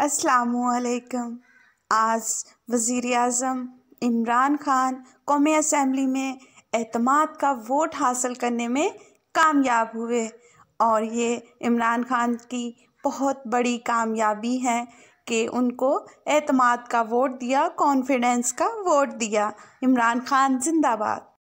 वालेकुम आज वज़ी अजम इमरान ख़ान कौमी असम्बली में अहतमाद का वोट हासिल करने में कामयाब हुए और ये इमरान ख़ान की बहुत बड़ी कामयाबी है कि उनको अहतमाद का वोट दिया कॉन्फिडेंस का वोट दिया इमरान ख़ान जिंदाबाद